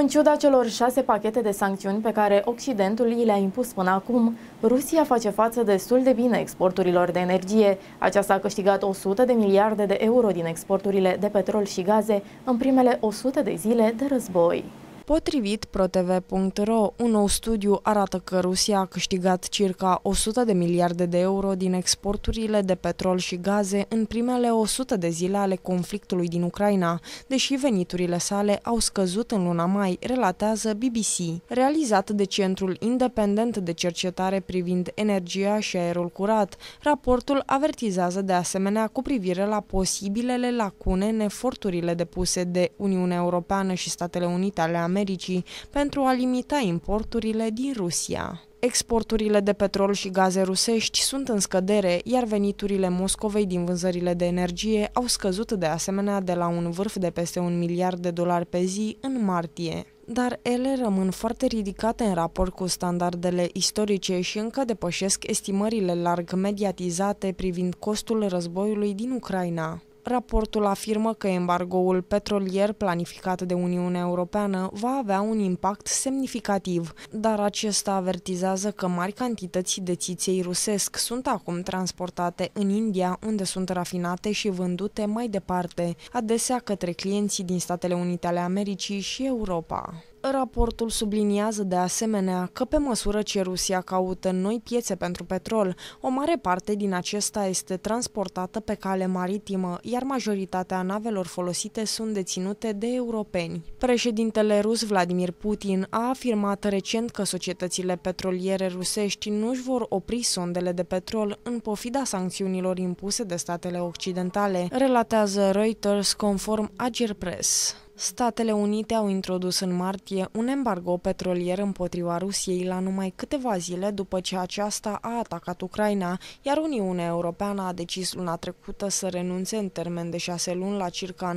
În ciuda celor șase pachete de sancțiuni pe care Occidentul i le-a impus până acum, Rusia face față destul de bine exporturilor de energie. Aceasta a câștigat 100 de miliarde de euro din exporturile de petrol și gaze în primele 100 de zile de război. Potrivit protv.ro, un nou studiu arată că Rusia a câștigat circa 100 de miliarde de euro din exporturile de petrol și gaze în primele 100 de zile ale conflictului din Ucraina, deși veniturile sale au scăzut în luna mai, relatează BBC. Realizat de Centrul Independent de Cercetare privind energia și aerul curat, raportul avertizează de asemenea cu privire la posibilele lacune în eforturile depuse de Uniunea Europeană și Statele Unite ale Americii Americii pentru a limita importurile din Rusia. Exporturile de petrol și gaze rusești sunt în scădere, iar veniturile Moscovei din vânzările de energie au scăzut de asemenea de la un vârf de peste un miliard de dolari pe zi în martie dar ele rămân foarte ridicate în raport cu standardele istorice și încă depășesc estimările larg mediatizate privind costul războiului din Ucraina. Raportul afirmă că embargoul petrolier planificat de Uniunea Europeană va avea un impact semnificativ, dar acesta avertizează că mari cantități de țiței rusesc sunt acum transportate în India, unde sunt rafinate și vândute mai departe, adesea către clienții din Statele Unite ale Americii și Europa. Raportul subliniază de asemenea că pe măsură ce Rusia caută noi piețe pentru petrol, o mare parte din acesta este transportată pe cale maritimă, iar majoritatea navelor folosite sunt deținute de europeni. Președintele rus Vladimir Putin a afirmat recent că societățile petroliere rusești nu își vor opri sondele de petrol în pofida sancțiunilor impuse de statele occidentale, relatează Reuters conform Ager Press. Statele Unite au introdus în martie un embargo petrolier împotriva Rusiei la numai câteva zile după ce aceasta a atacat Ucraina, iar Uniunea Europeană a decis luna trecută să renunțe în termen de șase luni la circa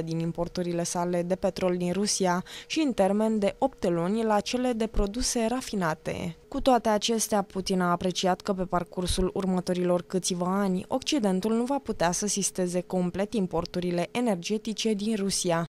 90% din importurile sale de petrol din Rusia și în termen de opt luni la cele de produse rafinate. Cu toate acestea, Putin a apreciat că pe parcursul următorilor câțiva ani, Occidentul nu va putea să sisteze complet importurile energetice din Rusia.